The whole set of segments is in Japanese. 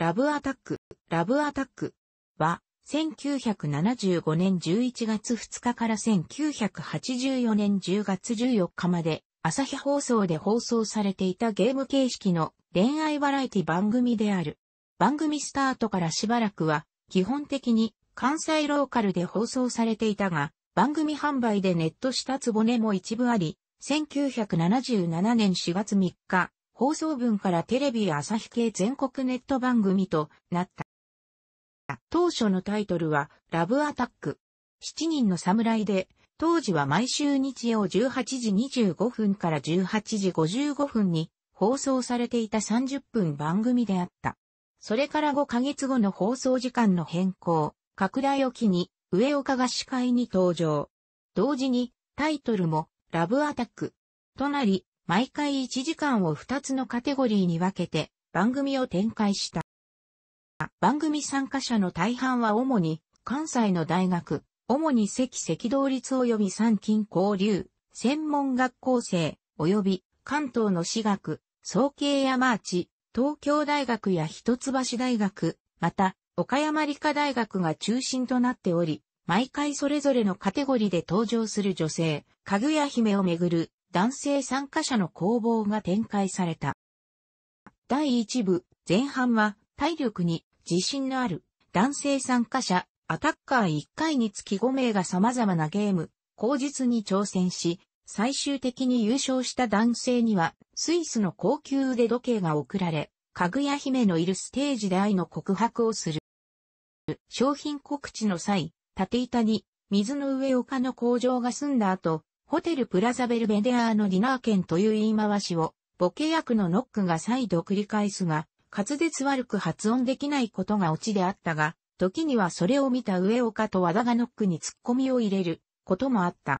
ラブアタック、ラブアタックは、1975年11月2日から1984年10月14日まで、朝日放送で放送されていたゲーム形式の恋愛バラエティ番組である。番組スタートからしばらくは、基本的に関西ローカルで放送されていたが、番組販売でネットしたつぼねも一部あり、1977年4月3日、放送分からテレビ朝日系全国ネット番組となった。当初のタイトルは、ラブアタック。7人の侍で、当時は毎週日曜18時25分から18時55分に放送されていた30分番組であった。それから5ヶ月後の放送時間の変更、拡大を機に、上岡が司会に登場。同時に、タイトルも、ラブアタック、となり、毎回1時間を2つのカテゴリーに分けて番組を展開した。番組参加者の大半は主に関西の大学、主に赤赤道立及び参勤交流、専門学校生、及び関東の私学、総計やマーチ、東京大学や一橋大学、また、岡山理科大学が中心となっており、毎回それぞれのカテゴリーで登場する女性、かぐや姫をめぐる男性参加者の攻防が展開された。第1部前半は体力に自信のある男性参加者、アタッカー1回につき5名が様々なゲーム、口実に挑戦し、最終的に優勝した男性には、スイスの高級腕時計が贈られ、かぐや姫のいるステージで愛の告白をする。商品告知の際、縦板に、水の上丘の工場が済んだ後、ホテルプラザベルベデアーのディナー券という言い回しを、ボケ役のノックが再度繰り返すが、滑舌悪く発音できないことがオチであったが、時にはそれを見た上岡と和田がノックに突っ込みを入れることもあった。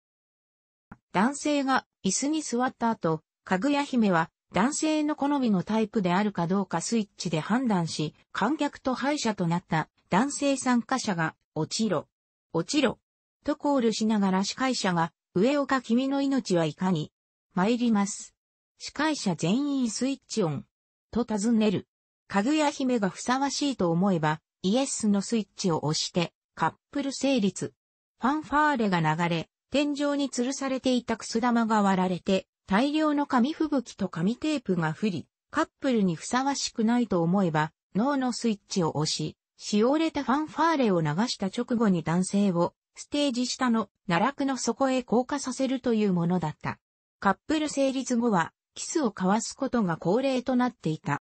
男性が椅子に座った後、かぐや姫は男性の好みのタイプであるかどうかスイッチで判断し、観客と敗者となった男性参加者が、落ちろ、落ちろ、とコールしながら司会者が上岡君の命はいかに、参ります。司会者全員スイッチオン。と尋ねる。かぐや姫がふさわしいと思えば、イエスのスイッチを押して、カップル成立。ファンファーレが流れ、天井に吊るされていたくす玉が割られて、大量の紙吹雪と紙テープが降り、カップルにふさわしくないと思えば、脳のスイッチを押し、しおれたファンファーレを流した直後に男性をステージ下の奈落の底へ降下させるというものだった。カップル成立後は、キスを交わすことが恒例となっていた。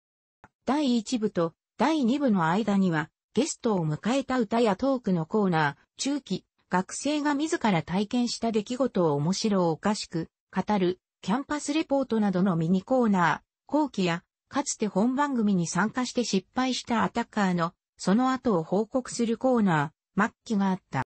第1部と第2部の間には、ゲストを迎えた歌やトークのコーナー、中期、学生が自ら体験した出来事を面白おかしく語る、キャンパスレポートなどのミニコーナー、後期や、かつて本番組に参加して失敗したアタッカーの、その後を報告するコーナー、末期があった。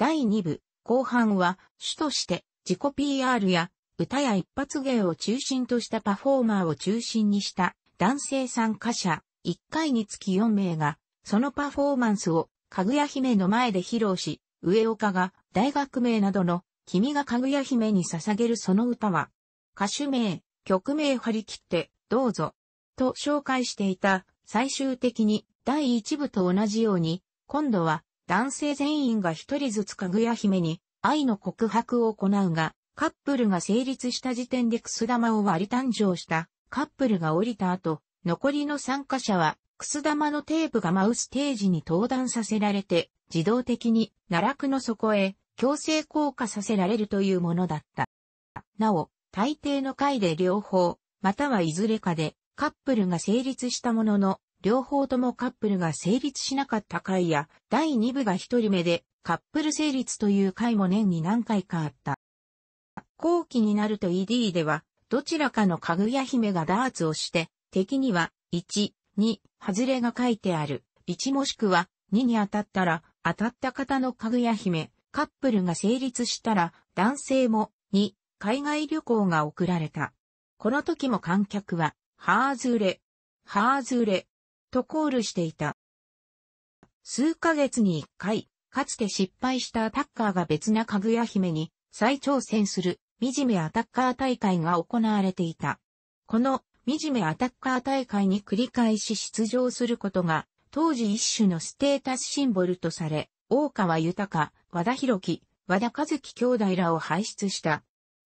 第2部、後半は、主として、自己 PR や、歌や一発芸を中心としたパフォーマーを中心にした、男性参加者、1回につき4名が、そのパフォーマンスを、かぐや姫の前で披露し、上岡が、大学名などの、君がかぐや姫に捧げるその歌は、歌手名、曲名張り切って、どうぞ、と紹介していた、最終的に、第1部と同じように、今度は、男性全員が一人ずつかぐや姫に愛の告白を行うが、カップルが成立した時点でくす玉を割り誕生したカップルが降りた後、残りの参加者はくす玉のテープがマウステージに登壇させられて、自動的に奈落の底へ強制降下させられるというものだった。なお、大抵の回で両方、またはいずれかでカップルが成立したものの、両方ともカップルが成立しなかった回や、第2部が一人目でカップル成立という回も年に何回かあった。後期になると ED では、どちらかのかぐや姫がダーツをして、敵には、1、2、外れが書いてある。1もしくは、2に当たったら、当たった方のかぐや姫、カップルが成立したら、男性も、2、海外旅行が送られた。この時も観客は、ハーズレ、ハーズレ、とコールしていた。数ヶ月に一回、かつて失敗したアタッカーが別なかぐや姫に再挑戦する惨めアタッカー大会が行われていた。この惨めアタッカー大会に繰り返し出場することが当時一種のステータスシンボルとされ、大川豊、和田博樹、和田和樹兄弟らを輩出した。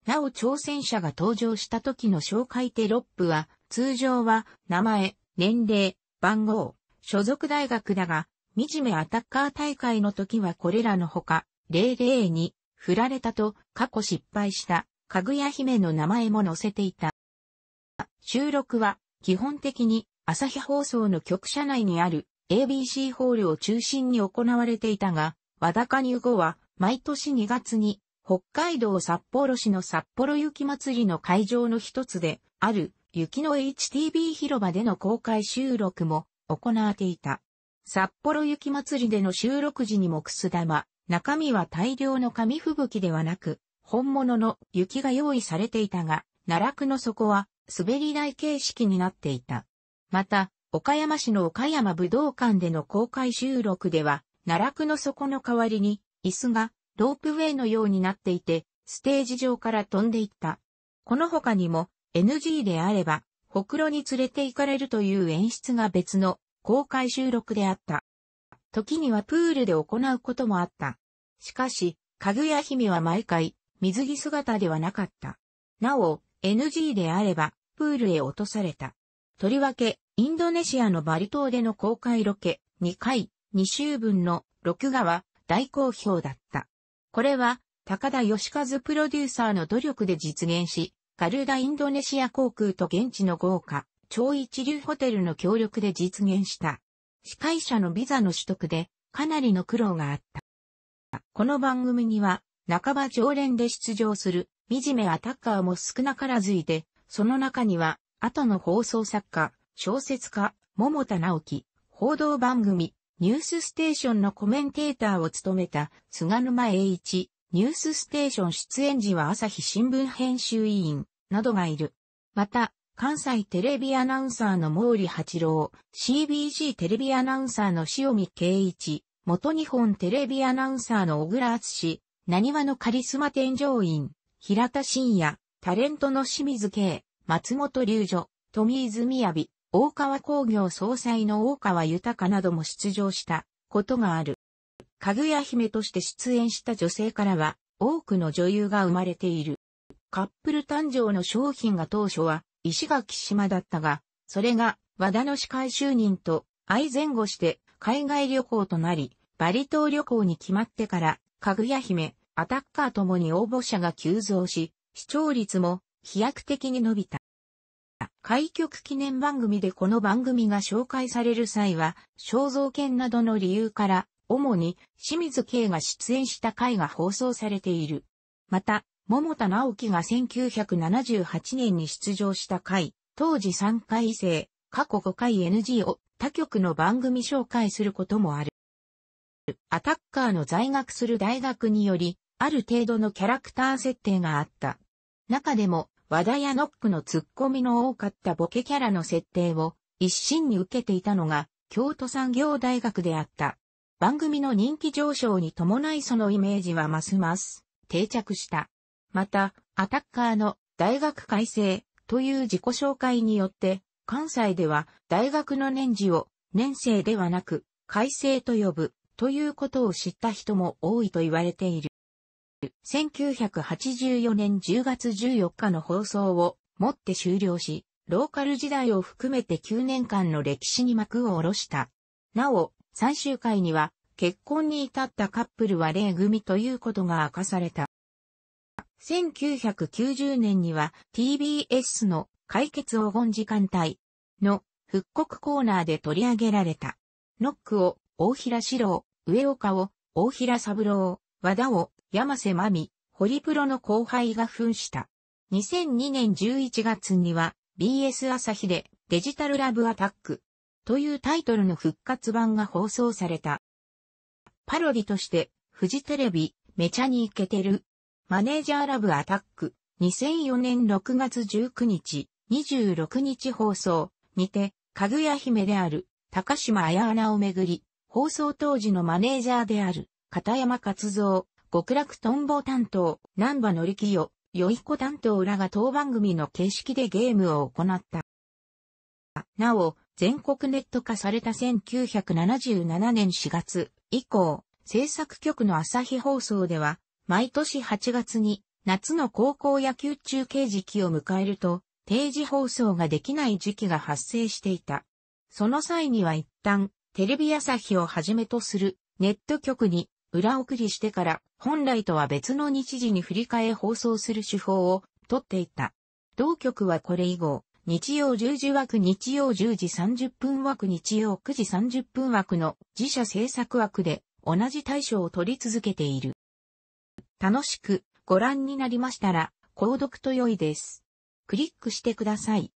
なお挑戦者が登場した時の紹介テロップは、通常は名前、年齢、番号、所属大学だが、惨めアタッカー大会の時はこれらのほか、00に、振られたと過去失敗した、かぐや姫の名前も載せていた。収録は、基本的に、朝日放送の局舎内にある ABC ホールを中心に行われていたが、和田加入後は、毎年2月に、北海道札幌市の札幌雪まつりの会場の一つで、ある、雪の HTB 広場での公開収録も行われていた。札幌雪祭りでの収録時にもくす玉、中身は大量の紙吹雪ではなく、本物の雪が用意されていたが、奈落の底は滑り台形式になっていた。また、岡山市の岡山武道館での公開収録では、奈落の底の代わりに、椅子がロープウェイのようになっていて、ステージ上から飛んでいった。この他にも、NG であれば、ほくろに連れて行かれるという演出が別の公開収録であった。時にはプールで行うこともあった。しかし、かぐや姫は毎回、水着姿ではなかった。なお、NG であれば、プールへ落とされた。とりわけ、インドネシアのバリ島での公開ロケ、2回、2週分の録画は大好評だった。これは、高田義和プロデューサーの努力で実現し、ガルダインドネシア航空と現地の豪華、超一流ホテルの協力で実現した。司会者のビザの取得で、かなりの苦労があった。この番組には、半ば常連で出場する、惨めアタッカーも少なからずいて、その中には、後の放送作家、小説家、桃田直樹、報道番組、ニュースステーションのコメンテーターを務めた、菅沼栄一、ニュースステーション出演時は朝日新聞編集委員などがいる。また、関西テレビアナウンサーの毛利八郎、CBC テレビアナウンサーの塩見圭一、元日本テレビアナウンサーの小倉敦何話のカリスマ添乗員、平田真也、タレントの清水圭、松本隆女、富泉雅美、大川工業総裁の大川豊なども出場したことがある。かぐや姫として出演した女性からは、多くの女優が生まれている。カップル誕生の商品が当初は、石垣島だったが、それが、和田の司会就任と、相前後して、海外旅行となり、バリ島旅行に決まってから、かぐや姫、アタッカーともに応募者が急増し、視聴率も飛躍的に伸びた。開局記念番組でこの番組が紹介される際は、肖像権などの理由から主に清水慶が出演した回が放送されている。また、桃田直樹が1978年に出場した回、当時3回生、過去5回 NG を他局の番組紹介することもある。アタッカーの在学する大学により、ある程度のキャラクター設定があった。中でも、和田やノックのツッコミの多かったボケキャラの設定を一身に受けていたのが、京都産業大学であった。番組の人気上昇に伴いそのイメージはますます定着した。また、アタッカーの大学改正という自己紹介によって、関西では大学の年次を年生ではなく改正と呼ぶということを知った人も多いと言われている。1984年10月14日の放送をもって終了し、ローカル時代を含めて9年間の歴史に幕を下ろした。なお、最終回には、結婚に至ったカップルは例組ということが明かされた。1990年には TBS の解決黄金時間帯の復刻コーナーで取り上げられた。ノックを大平四郎、上岡を大平三郎、和田を山瀬まみ、ホリプロの後輩が扮した。2002年11月には BS 朝日でデジタルラブアタックというタイトルの復活版が放送された。パロディとして、フジテレビ、めちゃにイケてる。マネージャーラブアタック、2004年6月19日、26日放送にて、かぐや姫である、高島彩穴をめぐり、放送当時のマネージャーである、片山勝造、極楽とんぼ担当、南波のりきよ、よいこ担当らが当番組の形式でゲームを行った。なお、全国ネット化された1977年4月以降、制作局の朝日放送では、毎年8月に夏の高校野球中継時期を迎えると、定時放送ができない時期が発生していた。その際には一旦、テレビ朝日をはじめとするネット局に裏送りしてから本来とは別の日時に振り替え放送する手法をとっていた。同局はこれ以後、日曜10時枠日曜10時30分枠日曜9時30分枠の自社制作枠で同じ対象を取り続けている。楽しくご覧になりましたら、購読と良いです。クリックしてください。